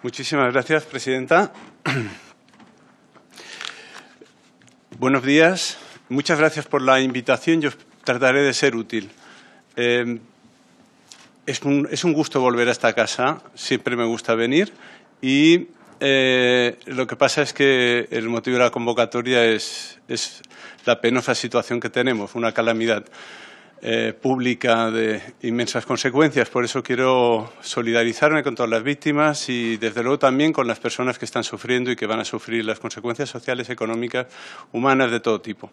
Muchísimas gracias, presidenta. Buenos días. Muchas gracias por la invitación. Yo trataré de ser útil. Em, es, un, gusto volver a esta casa. Siempre me gusta venir. Y eh, lo que pasa es que el motivo de la convocatoria es la penosa situación que tenemos, una calamidad. Eh, pública de inmensas consecuencias. Por eso quiero solidarizarme con todas las víctimas y, desde luego, también con las personas que están sufriendo y que van a sufrir las consecuencias sociales, económicas, humanas de todo tipo.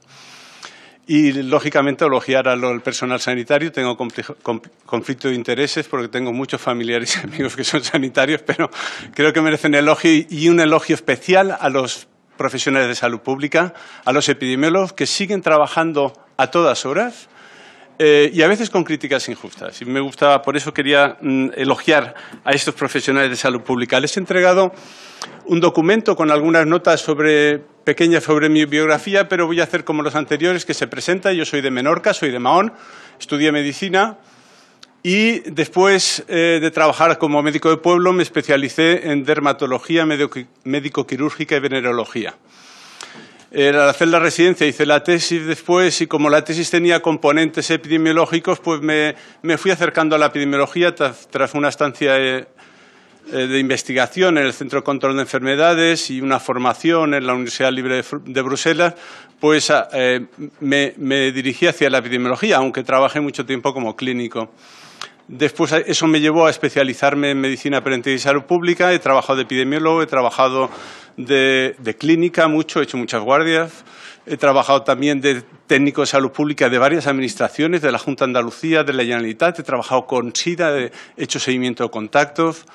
Y, lógicamente, elogiar al personal sanitario. Tengo conflicto de intereses porque tengo muchos familiares y amigos que son sanitarios, pero creo que merecen elogio y un elogio especial a los profesionales de salud pública, a los epidemiólogos que siguen trabajando a todas horas eh, y a veces con críticas injustas. me gustaba, por eso quería mm, elogiar a estos profesionales de salud pública. Les he entregado un documento con algunas notas sobre, pequeñas sobre mi biografía, pero voy a hacer como los anteriores, que se presenta. Yo soy de Menorca, soy de Mahón, estudié medicina y después eh, de trabajar como médico de pueblo me especialicé en dermatología médico-quirúrgica y venerología al hacer la residencia hice la tesis después y como la tesis tenía componentes epidemiológicos, pues me, fui acercando a la epidemiología tras, una estancia eh, eh, de investigación en el Centro de Control de Enfermedades y una formación en la Universidad Libre de, Bruselas, pues ah, eh, me, dirigí hacia la epidemiología, aunque trabajé mucho tiempo como clínico. Después ah, eso me llevó a especializarme en medicina preventiva y salud pública. He trabajado de epidemiólogo, he trabajado de, clínica mucho, he hecho muchas guardias. He trabajado también de técnico de salud pública de varias administraciones, de la Junta de Andalucía, de la Generalitat. He trabajado con SIDA, he hecho seguimiento de contactos.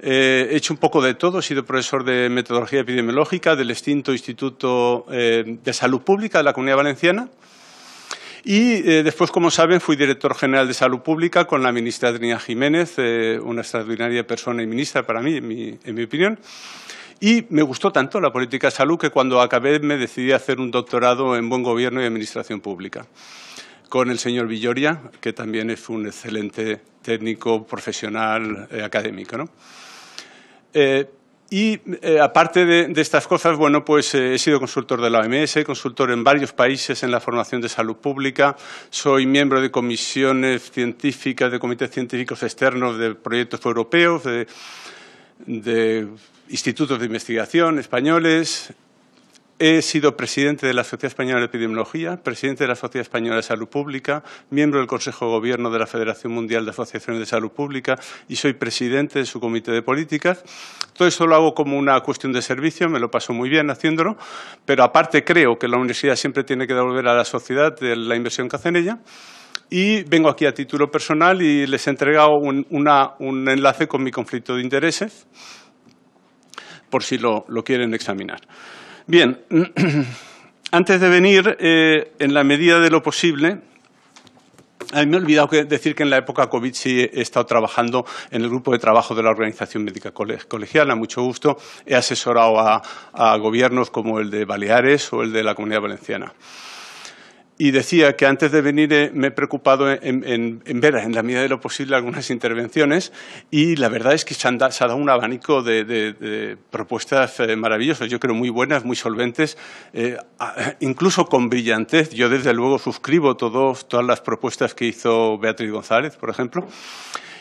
Eh, he hecho un poco de todo, he sido profesor de metodología epidemiológica del extinto Instituto eh, de Salud Pública de la Comunidad Valenciana. Y eh, después, como saben, fui director general de Salud Pública con la ministra Adriana Jiménez, una extraordinaria persona y ministra para mí, en mi opinión. Y me gustó tanto la política de salud que cuando acabé me decidí hacer un doctorado en buen gobierno y administración pública con el señor Villoria, que también es un excelente técnico profesional eh, académico. Eh, y eh, aparte de, estas cosas, bueno, pues he sido consultor de la OMS, consultor en varios países en la formación de salud pública, soy miembro de comisiones científicas, de comités científicos externos de proyectos europeos, de institutos de investigación españoles. He sido presidente de la Sociedad Española de Epidemiología, presidente de la Sociedad Española de Salud Pública, miembro del Consejo de Gobierno de la Federación Mundial de Asociaciones de Salud Pública y soy presidente de su Comité de Políticas. Todo esto lo hago como una cuestión de servicio, me lo paso muy bien haciéndolo, pero aparte creo que la universidad siempre tiene que devolver a la sociedad la inversión que hace en ella y vengo aquí a título personal y les he entregado un, un enlace con mi conflicto de intereses por si lo, quieren examinar. Bien, antes de venir, eh, en la medida de lo posible, me he olvidado decir que en la época COVID sí he estado trabajando en el grupo de trabajo de la Organización Médica Colegial. A mucho gusto he asesorado a gobiernos como el de Baleares o el de la Comunidad Valenciana. Y decía que antes de venir eh, me he preocupado en, ver, en la medida de lo posible, algunas intervenciones y la verdad es que se, han ha dado un abanico de, propuestas eh, maravillosas, yo creo muy buenas, muy solventes, eh, incluso con brillantez. Yo desde luego suscribo todas las propuestas que hizo Beatriz González, por ejemplo.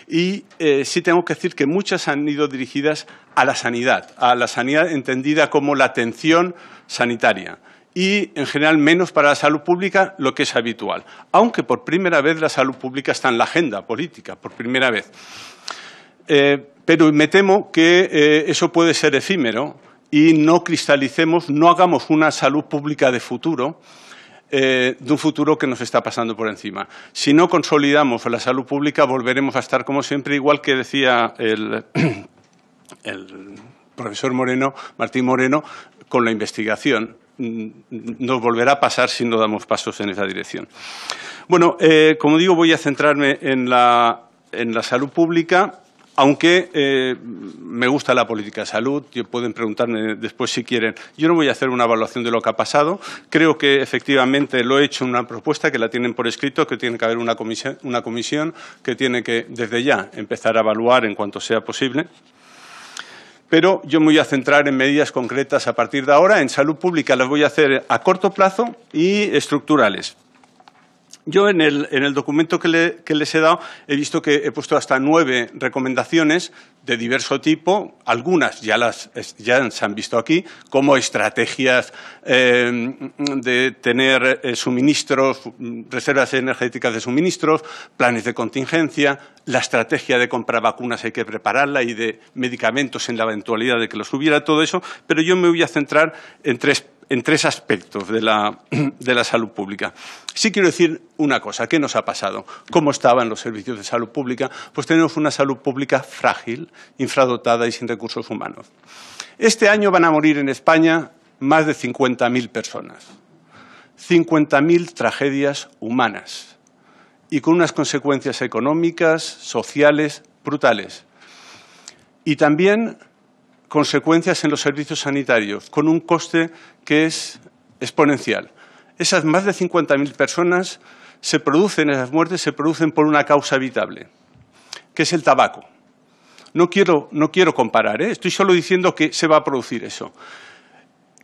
Y sí tengo que decir que muchas han ido dirigidas a la sanidad, a la sanidad entendida como la atención sanitaria y, en general, menos para la salud pública, lo que es habitual. Aunque por primera vez la salud pública está en la agenda política, por primera vez. Eh, pero me temo que eh, eso puede ser efímero y no cristalicemos, no hagamos una salud pública de futuro, eh, de un futuro que nos está pasando por encima. Si no consolidamos la salud pública, volveremos a estar como siempre, igual que decía el profesor Moreno, Martín Moreno, con la investigación nos volverá a pasar si no damos pasos en esa dirección. Bueno, eh, como digo, voy a centrarme en la, salud pública, aunque eh, me gusta la política de salud, pueden preguntarme después si quieren. Yo no voy a hacer una evaluación de lo que ha pasado. Creo que efectivamente lo he hecho en una propuesta que la tienen por escrito, que tiene que haber una comisión que tiene que desde ya empezar a evaluar en cuanto sea posible pero yo me voy a centrar en medidas concretas a partir de ahora. En salud pública las voy a hacer a corto plazo y estructurales. Yo en el, en el documento que, les he dado he visto que he puesto hasta nueve recomendaciones de diverso tipo, algunas ya, las, ya se han visto aquí, como estrategias eh, de tener eh, suministros, reservas energéticas de suministros, planes de contingencia, la estrategia de comprar vacunas hay que prepararla y de medicamentos en la eventualidad de que los hubiera, todo eso, pero yo me voy a centrar en tres en tres aspectos de la, salud pública. Sí quiero decir una cosa, ¿qué nos ha pasado? ¿Cómo estaban los servicios de salud pública? Pues tenemos una salud pública frágil, infradotada y sin recursos humanos. Este año van a morir en España más de 50.000 personas, 50.000 tragedias humanas y con unas consecuencias económicas, sociales, brutales. Y también consecuencias en los servicios sanitarios, con un coste que es exponencial. Esas más de 50.000 personas se producen, esas muertes se producen por una causa evitable, que es el tabaco. No quiero, no quiero comparar, ¿eh? estoy solo diciendo que se va a producir eso.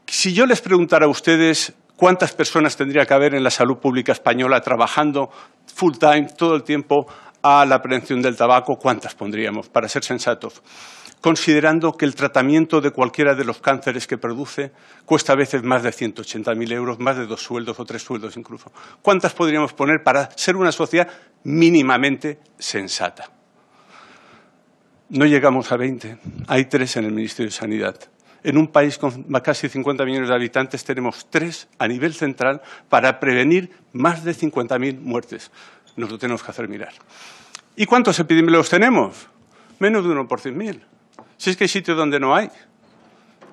Si yo les preguntara a ustedes cuántas personas tendría que haber en la salud pública española trabajando full time, todo el tiempo, a la prevención del tabaco, ¿cuántas pondríamos, para ser sensatos? considerando que el tratamiento de cualquiera de los cánceres que produce cuesta a veces más de 180.000 euros, más de dos sueldos o tres sueldos incluso. ¿Cuántas podríamos poner para ser una sociedad mínimamente sensata? No llegamos a 20, hay tres en el Ministerio de Sanidad. En un país con casi 50 millones de habitantes tenemos tres a nivel central para prevenir más de 50.000 muertes. Nos lo tenemos que hacer mirar. ¿Y cuántos epidemiólogos tenemos? Menos de uno por 100.000. Si es que hay sitios donde no hay.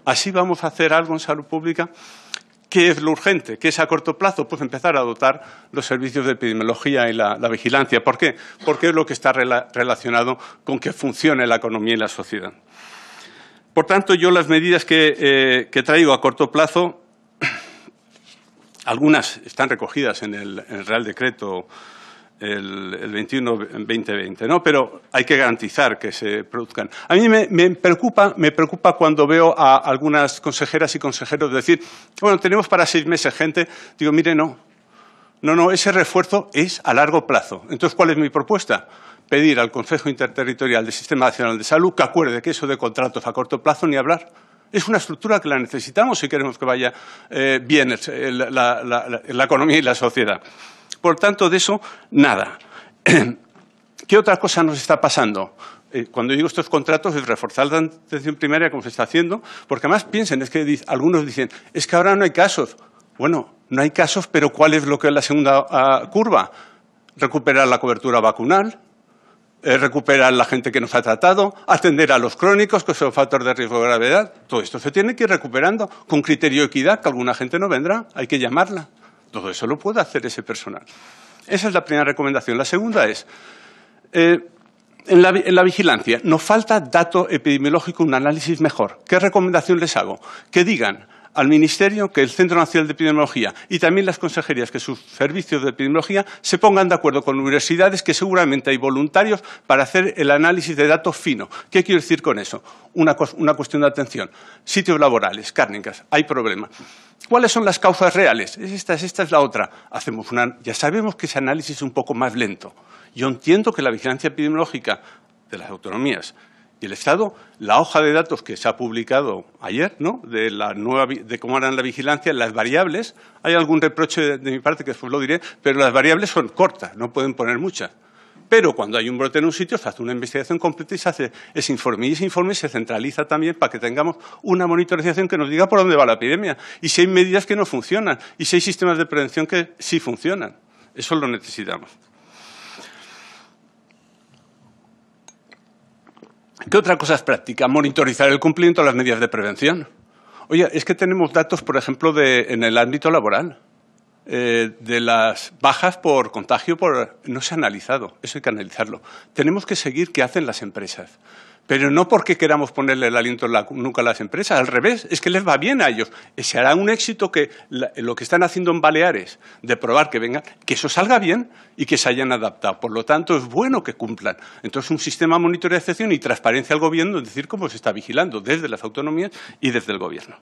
Así vamos a hacer algo en salud pública que es lo urgente? que es a corto plazo? Pues empezar a dotar los servicios de epidemiología y la, vigilancia. ¿Por qué? Porque es lo que está relacionado con que funcione la economía y la sociedad. Por tanto, yo las medidas que, eh, traigo a corto plazo, algunas están recogidas en el, en el Real Decreto el, 21-2020, ¿no? pero hay que garantizar que se produzcan. A mí me, preocupa, me preocupa cuando veo a algunas consejeras y consejeros decir, bueno, tenemos para seis meses gente, digo, mire, no, no, no, ese refuerzo es a largo plazo. Entonces, ¿cuál es mi propuesta? Pedir al Consejo Interterritorial del Sistema Nacional de Salud que acuerde que eso de contratos a corto plazo ni hablar. Es una estructura que la necesitamos si queremos que vaya eh, bien la economía y la sociedad. Por tanto, de eso, nada. ¿Qué otra cosa nos está pasando? Eh, cuando digo estos contratos es reforzar la atención primaria como se está haciendo, porque además piensen, es que algunos dicen, es que ahora no hay casos. Bueno, no hay casos, pero ¿cuál es lo que es la segunda ah, curva? Recuperar la cobertura vacunal, eh, recuperar la gente que nos ha tratado, atender a los crónicos, que son factores de riesgo de gravedad. Todo esto se tiene que ir recuperando con criterio de equidad, que alguna gente no vendrá, hay que llamarla. Todo eso lo puede hacer ese personal. Esa es la primera recomendación. La segunda es, eh, en, la, en, la, vigilancia, nos falta dato epidemiológico, un análisis mejor. ¿Qué recomendación les hago? Que digan, al Ministerio que el Centro Nacional de Epidemiología y también las consejerías que sus servicios de epidemiología se pongan de acuerdo con universidades que seguramente hay voluntarios para hacer el análisis de datos fino. ¿Qué quiero decir con eso? Una, cuestión de atención. Sitios laborales, cárnicas, hay problemas. ¿Cuáles son las causas reales? esta, es la otra. Hacemos ya sabemos que ese análisis es un poco más lento. Yo entiendo que la vigilancia epidemiológica de las autonomías y el Estado, la hoja de datos que se ha publicado ayer, ¿no? de, cómo harán la vigilancia, las variables, hay algún reproche de, de mi parte que después lo diré, pero las variables son cortas, no pueden poner muchas. Pero cuando hay un brote en un sitio, se hace una investigación completa y se hace ese informe. Y ese informe se centraliza también para que tengamos una monitorización que nos diga por dónde va la epidemia y si hay medidas que no funcionan y si hay sistemas de prevención que sí funcionan. Eso lo necesitamos. ¿Qué otra cosa es práctica? Monitorizar el cumplimiento de las medidas de prevención. Oye, es que tenemos datos, por ejemplo, en el ámbito laboral, eh, de las bajas por contagio, por, no se ha analizado, eso hay que analizarlo. Tenemos que seguir qué hacen las empresas. Pero no porque queramos ponerle el aliento nunca a las empresas, al revés, es que les va bien a ellos. Eh, se hará un éxito que lo que están haciendo en Baleares, de probar que vengan, que eso salga bien y que se hayan adaptado. Por lo tanto, es bueno que cumplan. Entonces, un sistema de monitorización y transparencia al gobierno, es decir, cómo se está vigilando desde las autonomías y desde el gobierno.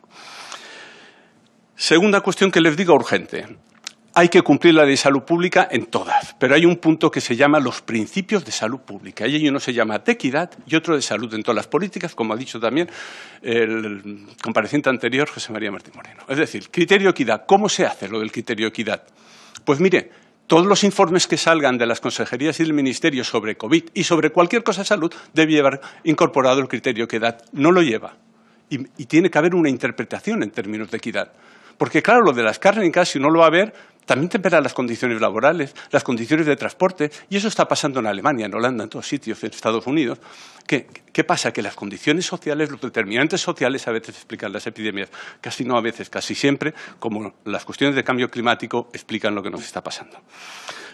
Segunda cuestión que les digo urgente. Hay que cumplir la de salud pública en todas, pero hay un punto que se llama los principios de salud pública. Y uno se llama de equidad y otro de salud en todas las políticas, como ha dicho también el compareciente anterior, José María Martín Moreno. Es decir, criterio equidad. ¿Cómo se hace lo del criterio equidad? Pues mire, todos los informes que salgan de las consejerías y del Ministerio sobre COVID y sobre cualquier cosa de salud debe llevar incorporado el criterio de equidad. No lo lleva. Y, tiene que haber una interpretación en términos de equidad. Porque, claro, lo de las cárnicas, si no lo va a ver, también temperan las condiciones laborales, las condiciones de transporte, y eso está pasando en Alemania, en Holanda, en todos sitios, en Estados Unidos. ¿Qué, pasa? Que las condiciones sociales, los determinantes sociales a veces explican las epidemias, casi no a veces, casi siempre, como las cuestiones de cambio climático explican lo que nos está pasando.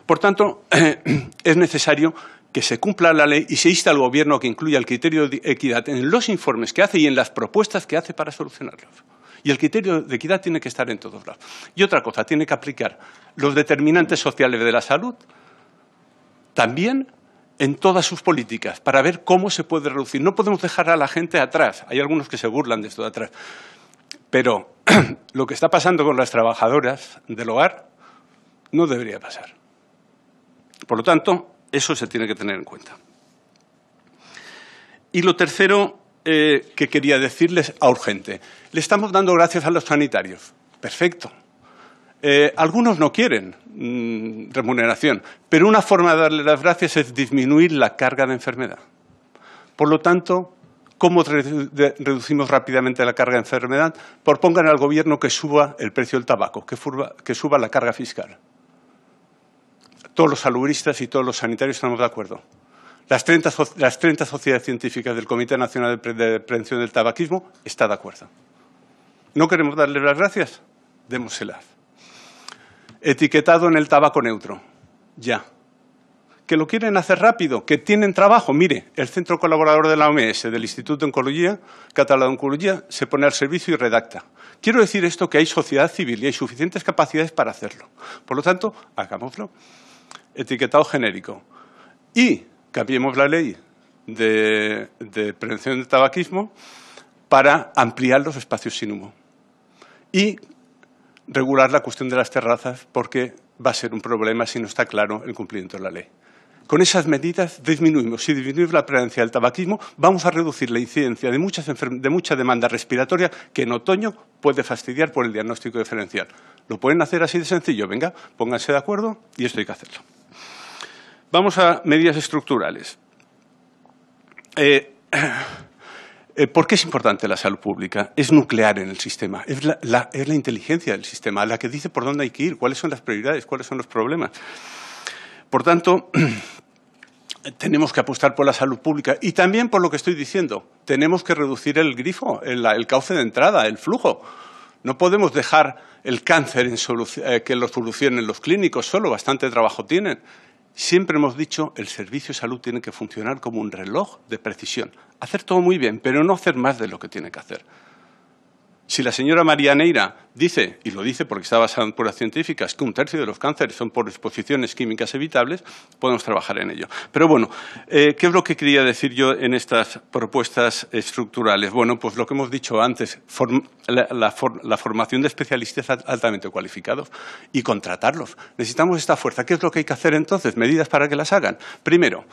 Por tanto, es necesario que se cumpla la ley y se insta al Gobierno que incluya el criterio de equidad en los informes que hace y en las propuestas que hace para solucionarlos. Y el criterio de equidad tiene que estar en todos lados. Y otra cosa, tiene que aplicar los determinantes sociales de la salud también en todas sus políticas para ver cómo se puede reducir. No podemos dejar a la gente atrás. Hay algunos que se burlan de esto de atrás. Pero lo que está pasando con las trabajadoras del hogar no debería pasar. Por lo tanto, eso se tiene que tener en cuenta. Y lo tercero eh, que quería decirles a urgente. Le estamos dando gracias a los sanitarios. Perfecto. Eh, algunos no quieren mm, remuneración, pero una forma de darle las gracias es disminuir la carga de enfermedad. Por lo tanto, ¿cómo reducimos rápidamente la carga de enfermedad? Propongan al Gobierno que suba el precio del tabaco, que, suba la carga fiscal. Todos los salubristas y todos los sanitarios estamos de acuerdo. Las 30, sociedades científicas del Comité Nacional de Prevención del Tabaquismo está de acuerdo. ¿No queremos darles las gracias? Démoselas. Etiquetado en el tabaco neutro. Ya. Que lo quieren hacer rápido, que tienen trabajo. Mire, el Centro Colaborador de la OMS, del Instituto de Oncología, Catalana de Oncología, se pone al servicio y redacta. Quiero decir esto que hay sociedad civil y hay suficientes capacidades para hacerlo. Por lo tanto, hagámoslo. Etiquetado genérico. Y cambiemos la ley de, prevención del tabaquismo para ampliar los espacios sin humo y regular la cuestión de las terrazas porque va a ser un problema si no está claro el cumplimiento de la ley. Con esas medidas disminuimos. Si disminuimos la prevalencia del tabaquismo, vamos a reducir la incidencia de, de mucha demanda respiratoria que en otoño puede fastidiar por el diagnóstico diferencial. ¿Lo pueden hacer así de sencillo? Venga, pónganse de acuerdo y esto hay que hacerlo. Vamos a medidas estructurales. Eh, eh, ¿Por qué es importante la salud pública? Es nuclear en el sistema, es la, inteligencia del sistema, la que dice por dónde hay que ir, cuáles son las prioridades, cuáles son los problemas. Por tanto, tenemos que apostar por la salud pública y también por lo que estoy diciendo. Tenemos que reducir el grifo, el, cauce de entrada, el flujo. No podemos dejar el cáncer eh, que lo solucionen los clínicos, solo bastante trabajo tienen. Siempre hemos dicho el servicio de salud tiene que funcionar como un reloj de precisión. Hacer todo muy bien, pero no hacer más de lo que tiene que hacer. Si la señora María Neira dice, y lo dice porque está basada en pruebas científicas, que un tercio de los cánceres son por exposiciones químicas evitables, podemos trabajar en ello. Pero bueno, eh, ¿qué es lo que quería decir yo en estas propuestas estructurales? Bueno, pues lo que hemos dicho antes, la formación de especialistas altamente cualificados y contratarlos. Necesitamos esta fuerza. ¿Qué es lo que hay que hacer entonces? Medidas para que las hagan. Primero,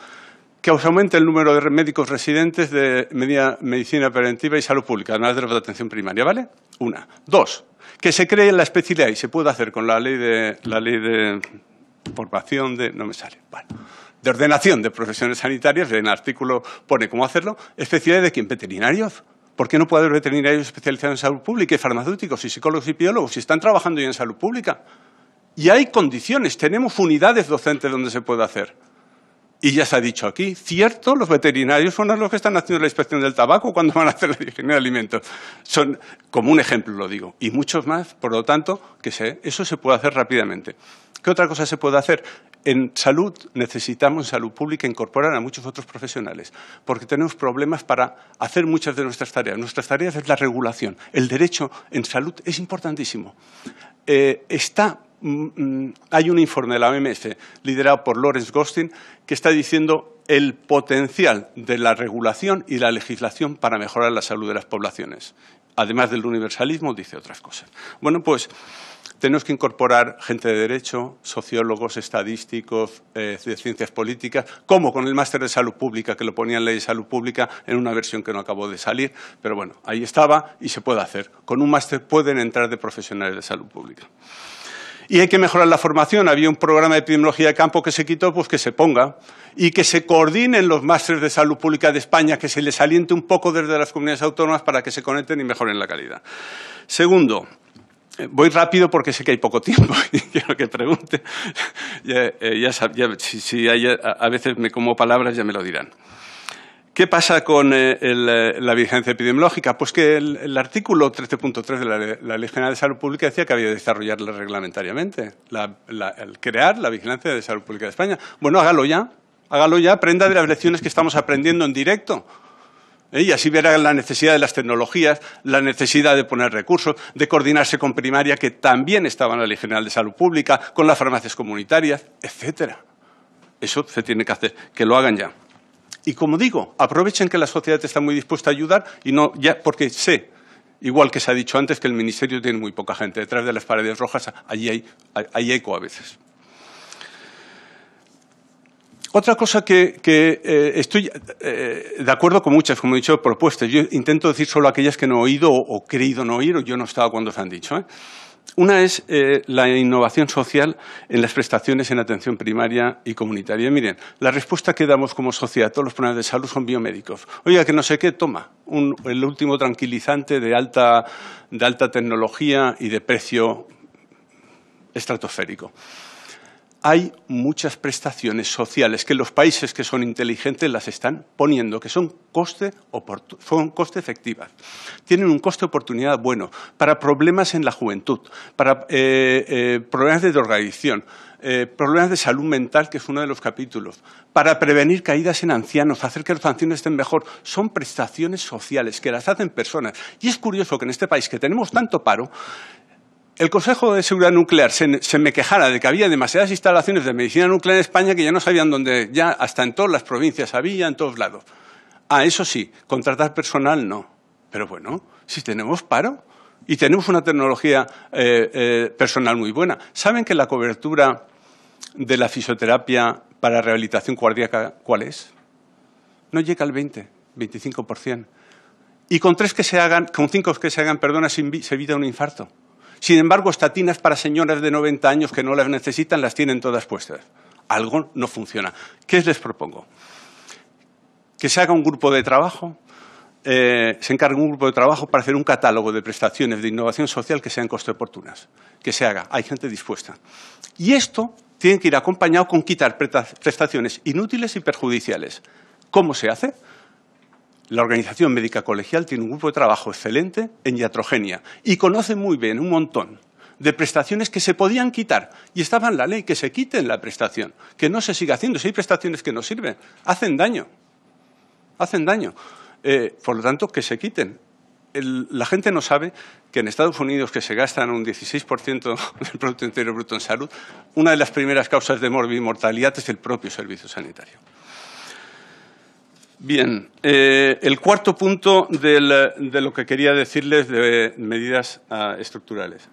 que os aumente el número de médicos residentes de medicina preventiva y salud pública, además de la atención primaria, ¿vale? Una. Dos, que se cree en la especialidad y se puede hacer con la ley de la ley de formación de no me sale. Bueno, de ordenación de profesiones sanitarias, en el artículo pone cómo hacerlo, especialidad de quién veterinarios. ¿Por qué no puede haber veterinarios especializados en salud pública y farmacéuticos y psicólogos y biólogos si están trabajando ya en salud pública? Y hay condiciones, tenemos unidades docentes donde se puede hacer. Y ya se ha dicho aquí, cierto, los veterinarios son los que están haciendo la inspección del tabaco cuando van a hacer la higiene de alimentos. Son, como un ejemplo lo digo, y muchos más, por lo tanto, que eso se puede hacer rápidamente. ¿Qué otra cosa se puede hacer? En salud necesitamos, en salud pública, incorporar a muchos otros profesionales, porque tenemos problemas para hacer muchas de nuestras tareas. Nuestras tareas es la regulación. El derecho en salud es importantísimo. Eh, está Mm, mm, hay un informe de la OMS liderado por Lawrence Gostin que está diciendo el potencial de la regulación y la legislación para mejorar la salud de las poblaciones. Además del universalismo, dice otras cosas. Bueno, pues tenemos que incorporar gente de derecho, sociólogos, estadísticos, eh, de ciencias políticas, como con el máster de salud pública, que lo ponía en ley de salud pública en una versión que no acabó de salir, pero bueno, ahí estaba y se puede hacer. Con un máster pueden entrar de profesionales de salud pública y hay que mejorar la formación. Había un programa de epidemiología de campo que se quitó, pues que se ponga y que se coordinen los másteres de salud pública de España, que se les aliente un poco desde las comunidades autónomas para que se conecten y mejoren la calidad. Segundo, eh, voy rápido porque sé que hay poco tiempo y quiero que pregunte. si, a veces me como palabras, ya me lo dirán. ¿Qué pasa con eh, eh, la vigilancia epidemiológica? Pues que el, artículo 13.3 de la, Ley General de Salud Pública decía que había que desarrollarla reglamentariamente, el crear la vigilancia de salud pública de España. Bueno, hágalo ya, hágalo ya, aprenda de las lecciones que estamos aprendiendo en directo. ¿eh? Y así verá la necesidad de las tecnologías, la necesidad de poner recursos, de coordinarse con primaria, que también estaba en la Ley General de Salud Pública, con las farmacias comunitarias, etcétera. Eso se tiene que hacer, que lo hagan ya. Y como digo, aprovechen que la sociedad está muy dispuesta a ayudar y no ya porque sé, igual que se ha dicho antes, que el ministerio tiene muy poca gente. Detrás de las paredes rojas allí hay, hay eco a veces. Otra cosa que, eh, estoy eh, de acuerdo con muchas, como he dicho, propuestas. Yo intento decir solo aquellas que no he oído o, o creído no oír o yo no estaba cuando se han dicho. ¿eh? Una es eh, la innovación social en las prestaciones en atención primaria y comunitaria. Miren, la respuesta que damos como sociedad a todos los problemas de salud son biomédicos. Oiga, que no sé qué, toma, el último tranquilizante de alta, de alta tecnología y de precio estratosférico hay muchas prestaciones sociales que los países que son inteligentes las están poniendo, que son coste, son coste efectivas. Tienen un coste de oportunidad bueno para problemas en la juventud, para eh, eh, problemas de drogadicción, eh, problemas de salud mental, que es uno de los capítulos, para prevenir caídas en ancianos, hacer que los ancianos estén mejor. Son prestaciones sociales que las hacen personas. Y es curioso que en este país, que tenemos tanto paro, el Consejo de Seguridad Nuclear se, me quejara de que había demasiadas instalaciones de medicina nuclear en España que ya no sabían dónde, ya hasta en todas las provincias había, en todos lados. Ah, eso sí, contratar personal no. Pero bueno, si tenemos paro y tenemos una tecnología eh, eh, personal muy buena. ¿Saben que la cobertura de la fisioterapia para rehabilitación cardíaca cuál es? No llega al 20, 25%. Y con tres que se hagan, con cinco que se hagan, perdona, se evita un infarto. Sin embargo, estatinas para señoras de 90 años que no las necesitan las tienen todas puestas. Algo no funciona. ¿Qué les propongo? Que se haga un grupo de trabajo, eh, se encargue un grupo de trabajo para hacer un catálogo de prestaciones de innovación social que sean costo oportunas. Que se haga. Hay gente dispuesta. Y esto tiene que ir acompañado con quitar prestaciones inútiles y perjudiciales. ¿Cómo se hace? la Organización Médica Colegial tiene un grupo de trabajo excelente en iatrogenia y conoce muy bien un montón de prestaciones que se podían quitar y estaba en la ley que se quiten la prestación, que no se siga haciendo. Si hay prestaciones que no sirven, hacen daño, hacen daño. Eh, por lo tanto, que se quiten. la gente no sabe que en Estados Unidos, que se gastan un 16% del Producto Interior Bruto en salud, una de las primeras causas de mortalidad es el propio servicio sanitario. Bien, eh, el cuarto punto de lo que quería decirles de medidas ah, estructurales.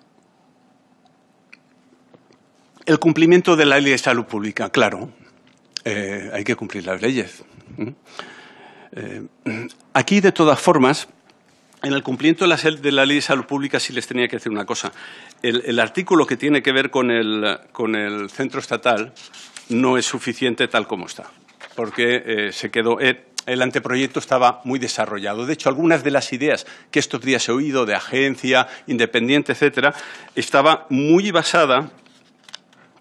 El cumplimiento de la ley de salud pública, claro, eh, hay que cumplir las leyes. Mm. Eh, aquí, de todas formas, en el cumplimiento de la, ley de salud pública sí les tenía que decir una cosa. El, artículo que tiene que ver con el, centro estatal no es suficiente tal como está, porque se quedó el anteproyecto estaba muy desarrollado. De hecho, algunas de las ideas que estos días he oído de agencia, independiente, etcétera, estaba muy basada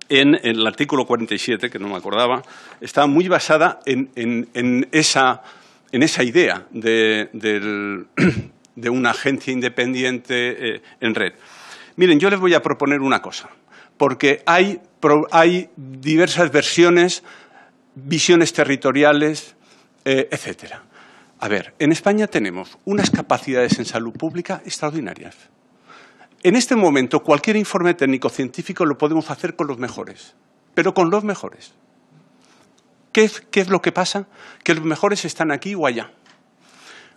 en el artículo 47, que no me acordaba, estaba muy basada en, esa, idea de, una agencia independiente eh, en red. Miren, yo les voy a proponer una cosa, porque hay diversas versiones, visiones territoriales, eh, etcétera. A ver, en España tenemos unas capacidades en salud pública extraordinarias. En este momento, cualquier informe técnico científico lo podemos hacer con los mejores, pero con los mejores. ¿Qué es, lo que pasa? Que los mejores están aquí o allá.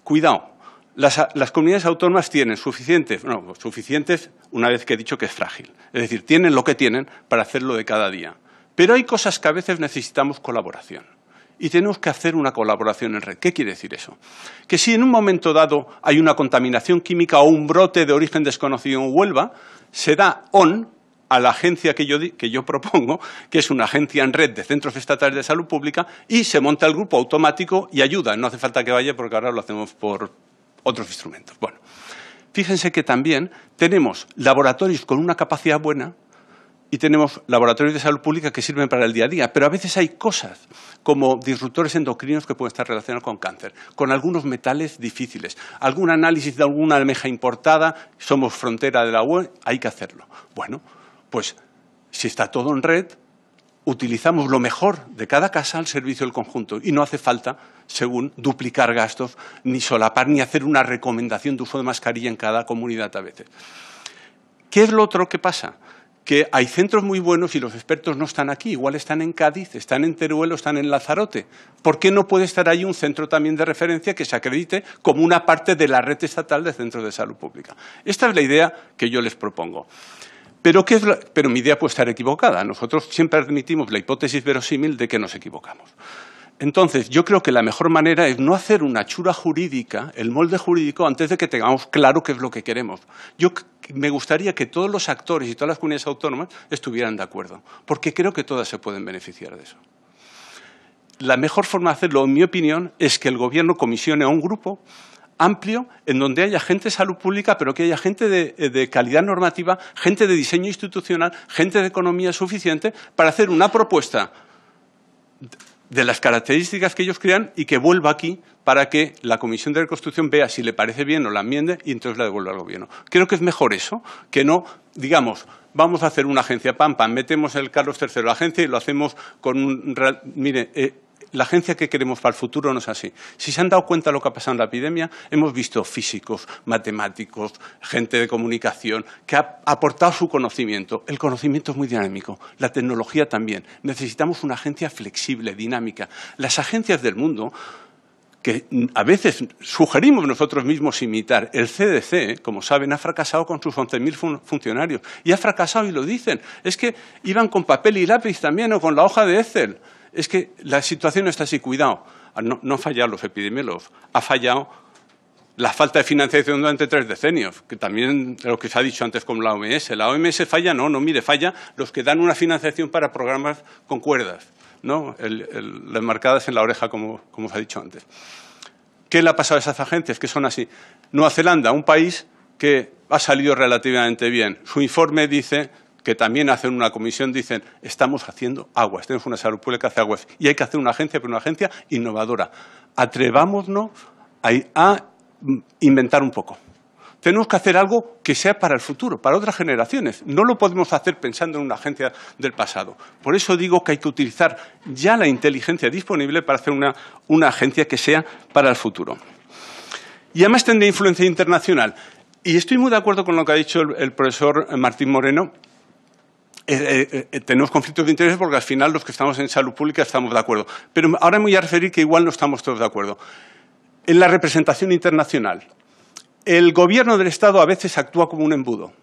Cuidado, las, las comunidades autónomas tienen suficientes, no, suficientes una vez que he dicho que es frágil, es decir, tienen lo que tienen para hacerlo de cada día. Pero hay cosas que a veces necesitamos colaboración y tenemos que hacer una colaboración en red. ¿Qué quiere decir eso? Que si en un momento dado hay una contaminación química o un brote de origen desconocido en Huelva, se da on a la agencia que yo, propongo, que es una agencia en red de centros estatales de salud pública, y se monta el grupo automático y ayuda. No hace falta que vaya porque ahora lo hacemos por otros instrumentos. Bueno, fíjense que también tenemos laboratorios con una capacidad buena y tenemos laboratorios de salud pública que sirven para el día a día, pero a veces hay cosas como disruptores endocrinos que pueden estar relacionados con cáncer, con algunos metales difíciles, algún análisis de alguna almeja importada, somos frontera de la UE, hay que hacerlo. Bueno, pues si está todo en red, utilizamos lo mejor de cada casa al servicio del conjunto y no hace falta, según, duplicar gastos, ni solapar, ni hacer una recomendación de uso de mascarilla en cada comunidad a veces. ¿Qué es lo otro que pasa? que hay centros muy buenos y los expertos no están aquí, igual están en Cádiz, están en Teruel están en Lazarote. ¿Por qué no puede estar ahí un centro también de referencia que se acredite como una parte de la red estatal de centros de salud pública? Esta es la idea que yo les propongo. Pero, ¿qué Pero mi idea puede estar equivocada. Nosotros siempre admitimos la hipótesis verosímil de que nos equivocamos. Entonces, yo creo que la mejor manera es no hacer una chura jurídica, el molde jurídico, antes de que tengamos claro qué es lo que queremos. Yo me gustaría que todos los actores y todas las comunidades autónomas estuvieran de acuerdo, porque creo que todas se pueden beneficiar de eso. La mejor forma de hacerlo, en mi opinión, es que el Gobierno comisione a un grupo amplio en donde haya gente de salud pública, pero que haya gente de, eh, de, calidad normativa, gente de diseño institucional, gente de economía suficiente para hacer una propuesta de las características que ellos crean y que vuelva aquí para que la Comisión de Reconstrucción vea si le parece bien o la enmiende y entonces la devuelva al Gobierno. Creo que es mejor eso que no, digamos, vamos a hacer una agencia, Pampa, metemos el Carlos III la agencia y lo hacemos con un... Mire, eh, la agencia que queremos para el futuro no es así. Si se han dado cuenta de lo que ha pasado en la epidemia, hemos visto físicos, matemáticos, gente de comunicación que ha aportado su conocimiento. El conocimiento es muy dinámico, la tecnología también. Necesitamos una agencia flexible, dinámica. Las agencias del mundo que a veces sugerimos nosotros mismos imitar. El CDC, como saben, ha fracasado con sus 11.000 funcionarios. Y ha fracasado y lo dicen. Es que iban con papel y lápiz también o con la hoja de Excel es que la situación está así, cuidado. No, no los epidemiólogos, ha fallado la falta de financiación durante tres decenios, que también lo que se ha dicho antes con la OMS. La OMS falla, no, no, mire, falla los que dan una financiación para programas con cuerdas, ¿no? las marcadas en la oreja, como, como se ha dicho antes. ¿Qué le ha pasado a esas agencias que son así? Nueva Zelanda, un país que ha salido relativamente bien. Su informe dice que también hacen una comisión, dicen, estamos haciendo aguas, tenemos una salud pública que hace aguas y hay que hacer una agencia, pero una agencia innovadora. Atrevámonos a, inventar un poco. Tenemos que hacer algo que sea para el futuro, para otras generaciones. No lo podemos hacer pensando en una agencia del pasado. Por eso digo que hay que utilizar ya la inteligencia disponible para hacer una, agencia que sea para el futuro. Y además tendría influencia internacional. Y estoy muy de acuerdo con lo que ha dicho el profesor Martín Moreno, eh, eh, eh, tenemos conflictos de interés porque al final los que estamos en salud pública estamos de acuerdo. Pero ahora me voy a referir que igual no estamos todos de acuerdo. En la representación internacional, el gobierno del Estado a veces actúa como un embudo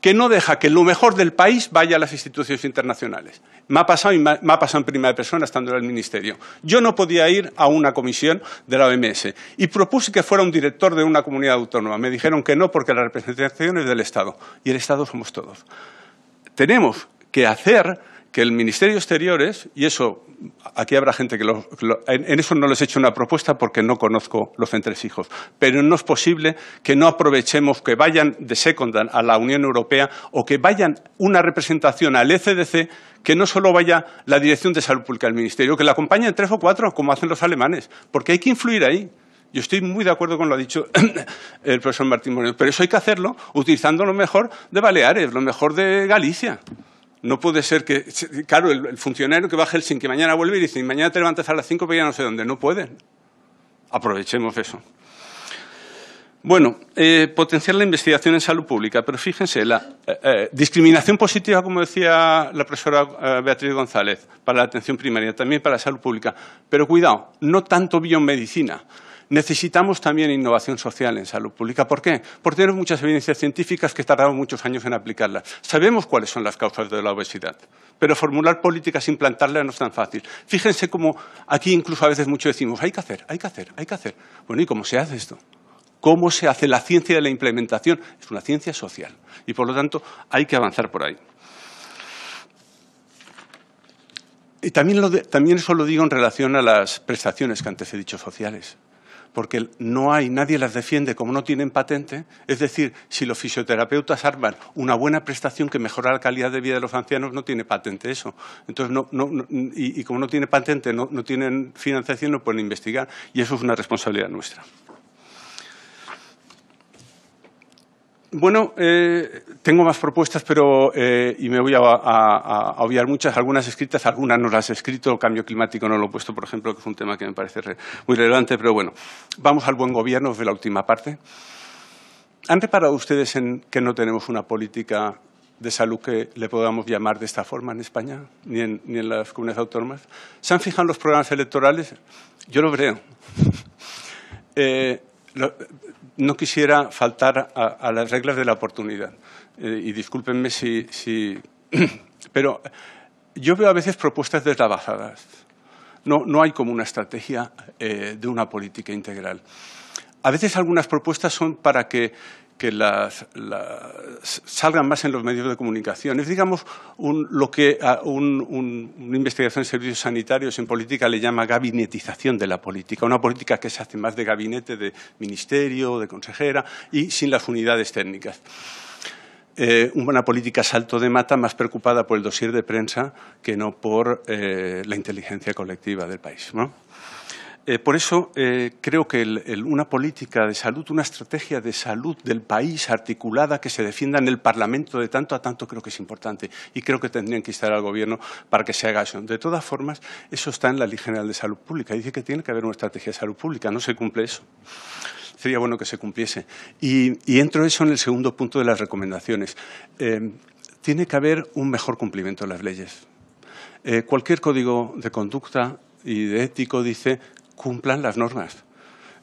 que no deja que lo mejor del país vaya a las instituciones internacionales. Me ha pasado me ha pasado en primera persona estando en el ministerio. Yo no podía ir a una comisión de la OMS y propuse que fuera un director de una comunidad autónoma. Me dijeron que no porque la representación es del Estado y el Estado somos todos tenemos que hacer que el Ministerio de Exteriores, y eso, aquí habrá gente que, en, eso no les he hecho una propuesta porque no conozco los entresijos, pero no es posible que no aprovechemos que vayan de secundan a la Unión Europea o que vayan una representación al ECDC que no solo vaya la Dirección de Salud Pública al Ministerio, que la acompañen tres o cuatro, como hacen los alemanes, porque hay que influir ahí. Yo estoy muy de acuerdo con lo ha dicho el profesor Martín Moreno, pero eso hay que hacerlo utilizando lo mejor de Baleares, lo mejor de Galicia. No puede ser que, claro, el, funcionario que va a Helsinki mañana vuelve y dice, mañana te levantas a las 5 pero ya no sé dónde. No pueden. Aprovechemos eso. Bueno, eh, potenciar la investigación en salud pública, pero fíjense, la eh, eh, discriminación positiva, como decía la profesora Beatriz González, para la atención primaria, también para la salud pública. Pero cuidado, no tanto biomedicina. Necesitamos también innovación social en salud pública. ¿Por qué? Porque tenemos muchas evidencias científicas que tardamos muchos años en aplicarlas. Sabemos cuáles son las causas de la obesidad, pero formular políticas e implantarlas no es tan fácil. Fíjense cómo aquí incluso a veces mucho decimos, hay que hacer, hay que hacer, hay que hacer. Bueno, ¿y cómo se hace esto? ¿Cómo se hace la ciencia de la implementación? Es una ciencia social y, por lo tanto, hay que avanzar por ahí. Y también, también, eso lo digo en relación a las prestaciones que antes he dicho sociales porque no hay, nadie las defiende como no tienen patente. Es decir, si los fisioterapeutas arman una buena prestación que mejora la calidad de vida de los ancianos, no tiene patente eso. Entonces, no, y, como no tiene patente, no tienen financiación, no pueden investigar. Y eso es una responsabilidad nuestra. Bueno, eh, tengo más propuestas, pero eh, y me voy a, obviar muchas, algunas escritas, algunas no las he escrito. cambio climático no lo he puesto, por ejemplo, que es un tema que me parece muy relevante, pero bueno, vamos al buen gobierno de la última parte. ¿Han reparado ustedes en que no tenemos una política de salud que le podamos llamar de esta forma en España, ni en, las comunidades autónomas? ¿Se han fijado los programas electorales? Yo lo veo. Eh, no quisiera faltar a, las reglas de la oportunidad. Eh, y discúlpenme si, Pero yo veo a veces propuestas deslavazadas. No, no hay como una estrategia eh, de una política integral. A veces algunas propuestas son para que que salgan más en los medios de comunicación. Es, digamos, lo que una investigación en servicios sanitarios en política le llama gabinetización de la política, una política que se hace más de gabinete, de ministerio, de consejera y sin las unidades técnicas. Eh, una política salto de mata más preocupada por el dossier de prensa que no por eh, la inteligencia colectiva del país. ¿no? Eh, por eso eh, creo que una política de salud, una estrategia de salud del país articulada que se defienda en el Parlamento de tanto a tanto creo que es importante y creo que tendrían que instar al Gobierno para que se haga eso. De todas formas, eso está en la Ley General de Salud Pública. Dice que tiene que haber una estrategia de salud pública. No se cumple eso sería bueno que se cumpliese. Y, entro eso en el segundo punto de las recomendaciones. Eh, tiene que haber un mejor cumplimiento de las leyes. cualquier código de conducta y de ético dice cumplan las normas.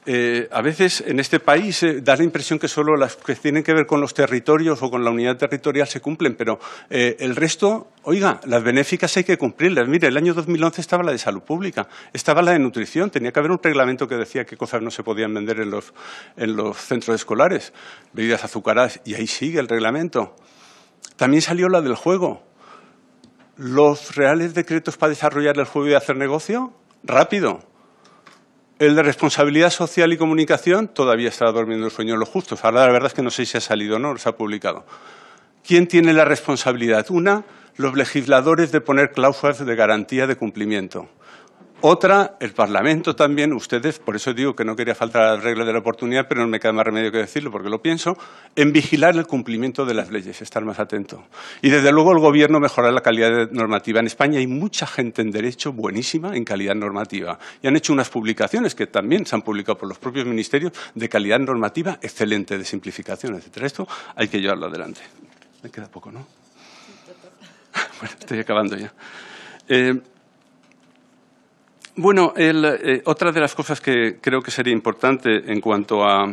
Eh, a veces en este país eh, da la impresión que solo las que tienen que ver con los territorios o con la unidad territorial se cumplen, pero eh, el resto, oiga, las benéficas hay que cumplirlas. Mire, el año 2011 estaba la de salud pública, estaba la de nutrición, tenía que haber un reglamento que decía qué cosas no se podían vender en los, en los centros escolares, bebidas azucaradas, y ahí sigue el reglamento. También salió la del juego. Los reales decretos para desarrollar el juego y hacer negocio, rápido el de responsabilidad social y comunicación todavía está durmiendo el sueño de los justos. Ahora la verdad es que no sé si ha salido o no, se ha publicado. ¿Quién tiene la responsabilidad? Una, los legisladores de poner cláusulas de garantía de cumplimiento. Otra, el Parlamento también, ustedes, por eso digo que no quería faltar a la regla de la oportunidad, pero no me queda más remedio que decirlo porque lo pienso, en vigilar el cumplimiento de las leyes, estar más atento. Y desde luego el Gobierno mejorar la calidad normativa. En España hay mucha gente en derecho buenísima en calidad normativa. Y han hecho unas publicaciones que también se han publicado por los propios ministerios de calidad normativa excelente, de simplificación, etcétera. Esto hay que llevarlo adelante. Me queda poco, ¿no? bueno, estoy acabando ya. Eh, bueno, eh, otra de las cosas que creo que sería importante en cuanto a,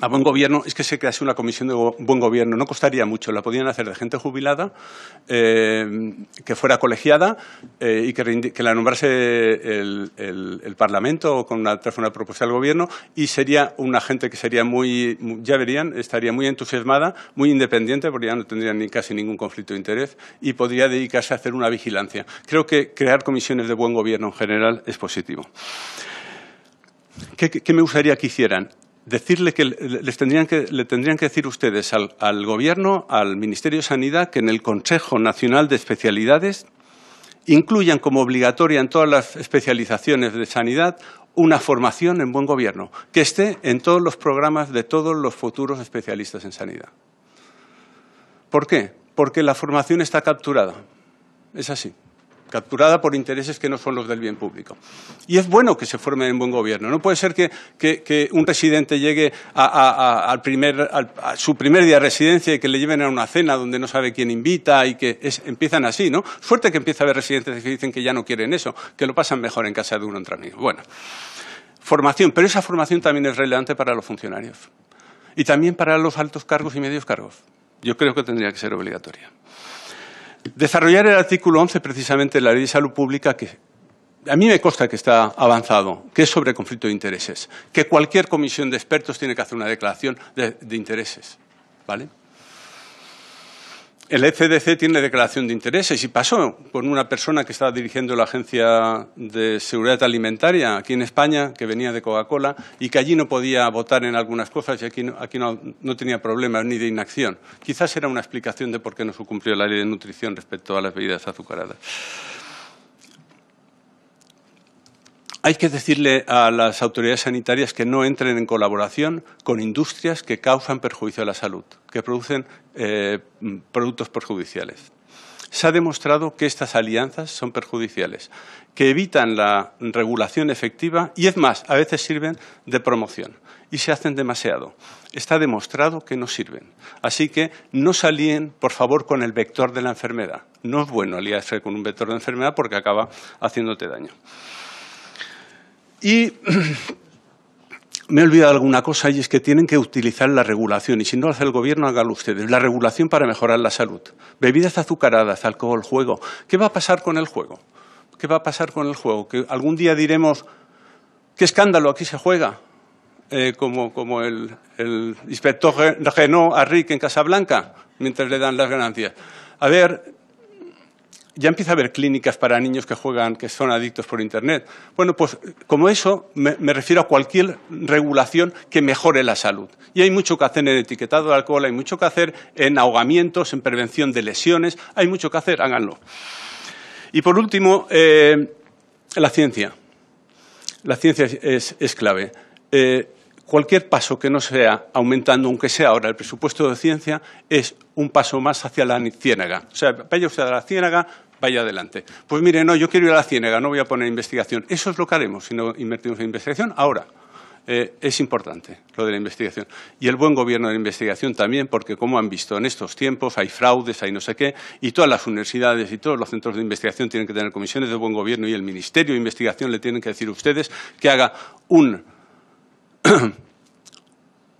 a buen gobierno es que se crease una comisión de buen gobierno. No costaría mucho, la podían hacer de gente jubilada, eh, que fuera colegiada eh, y que, la nombrase el, Parlamento con una, propuesta del gobierno y sería una gente que sería muy, ya verían, estaría muy entusiasmada, muy independiente, porque ya no tendría ni casi ningún conflicto de interés y podría dedicarse a hacer una vigilancia. Creo que crear comisiones de buen gobierno en general es positivo. qué me gustaría que hicieran? decirle que les tendrían que, le tendrían que decir ustedes al, Gobierno, al Ministerio de Sanidad, que en el Consejo Nacional de Especialidades incluyan como obligatoria en todas las especializaciones de sanidad una formación en buen gobierno, que esté en todos los programas de todos los futuros especialistas en sanidad. ¿Por qué? Porque la formación está capturada. Es así capturada por intereses que no son los del bien público. Y es bueno que se forme en buen gobierno. No puede ser que, un residente llegue a, al primer, su primer día de residencia y que le lleven a una cena donde no sabe quién invita y que empiezan así, ¿no? Suerte que empieza a haber residentes que dicen que ya no quieren eso, que lo pasan mejor en casa de uno entre amigos. Bueno, formación, pero esa formación también es relevante para los funcionarios y también para los altos cargos y medios cargos. Yo creo que tendría que ser obligatoria desarrollar el artículo 11 precisamente de la Ley de Salud Pública que a mí me consta que está avanzado, que es sobre conflicto de intereses, que cualquier comisión de expertos tiene que hacer una declaración de, de intereses. ¿Vale? El ECDC tiene declaración de intereses y pasó por una persona que estaba dirigiendo la Agencia de Seguridad Alimentaria aquí en España, que venía de Coca-Cola y que allí no podía votar en algunas cosas y aquí, no, aquí no, no tenía problemas ni de inacción. Quizás era una explicación de por qué no se cumplió la ley de nutrición respecto a las bebidas azucaradas. Hay que decirle a las autoridades sanitarias que no entren en colaboración con industrias que causan perjuicio a la salud, que producen eh, productos perjudiciales. Se ha demostrado que estas alianzas son perjudiciales, que evitan la regulación efectiva y, es más, a veces sirven de promoción y se hacen demasiado. Está demostrado que no sirven. Así que no se alíen, por favor, con el vector de la enfermedad. No es bueno aliarse con un vector de enfermedad porque acaba haciéndote daño. Y me he olvidado de alguna cosa y es que tienen que utilizar la regulación. Y si no lo hace el gobierno, hágalo ustedes. La regulación para mejorar la salud. Bebidas azucaradas, alcohol, juego. ¿Qué va a pasar con el juego? ¿Qué va a pasar con el juego? Que algún día diremos, qué escándalo, aquí se juega. Eh, como, el, inspector Renaud a Rick en Casablanca, mientras le dan las ganancias. A ver, ya empieza a haber clínicas para niños que juegan, que son adictos por Internet. Bueno, pues como eso me, refiero a cualquier regulación que mejore la salud. Y hay mucho que hacer en etiquetado de alcohol, hay mucho que hacer en ahogamientos, en prevención de lesiones, hay mucho que hacer, háganlo. Y por último, eh, la ciencia. La ciencia es, clave. Eh, cualquier paso que no sea aumentando, aunque sea ahora, el presupuesto de ciencia, es un paso más hacia la ciénaga. O sea, vaya usted a la ciénaga, vaya adelante. Pues mire, no, yo quiero ir a la ciénaga, no voy a poner investigación. Eso es lo que haremos si no invertimos en investigación ahora. Eh, es importante lo de la investigación. Y el buen gobierno de investigación también, porque como han visto en estos tiempos, hay fraudes, hay no sé qué, y todas las universidades y todos los centros de investigación tienen que tener comisiones de buen gobierno y el Ministerio de Investigación le tienen que decir a ustedes que haga un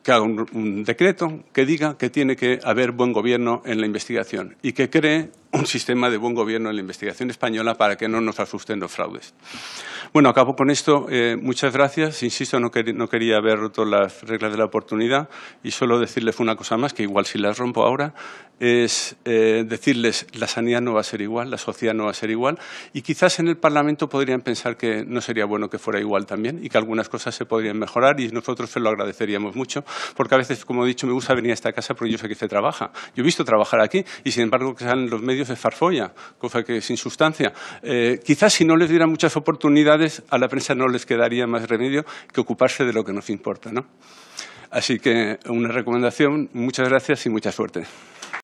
que haga un, decreto que diga que tiene que haber buen gobierno en la investigación y que cree un sistema de buen gobierno en la investigación española para que no nos asusten los fraudes. Bueno, acabo con esto. Eh, muchas gracias. Insisto, no, quería haber roto las reglas de la oportunidad y solo decirles una cosa más, que igual si las rompo ahora, es eh, decirles la sanidad no va a ser igual, la sociedad no va a ser igual y quizás en el Parlamento podrían pensar que no sería bueno que fuera igual también y que algunas cosas se podrían mejorar y nosotros se lo agradeceríamos mucho porque a veces, como he dicho, me gusta venir a esta casa porque yo sé que se trabaja. Yo he visto trabajar aquí y, sin embargo, que salen los medios es farfolla, cosa que es insustancia. Eh, quizás si no les dieran muchas oportunidades, a la prensa no les quedaría más remedio que ocuparse de lo que nos importa. ¿no? Así que una recomendación, muchas gracias y mucha suerte.